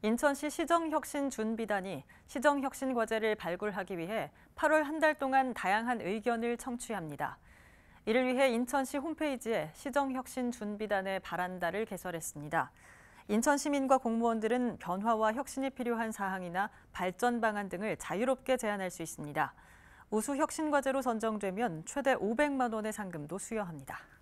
인천시 시정혁신준비단이 시정혁신과제를 발굴하기 위해 8월 한 달 동안 다양한 의견을 청취합니다. 이를 위해 인천시 홈페이지에 시정혁신준비단의 바란다를 개설했습니다. 인천 시민과 공무원들은 변화와 혁신이 필요한 사항이나 발전 방안 등을 자유롭게 제안할 수 있습니다. 우수 혁신과제로 선정되면 최대 500만 원의 상금도 수여합니다.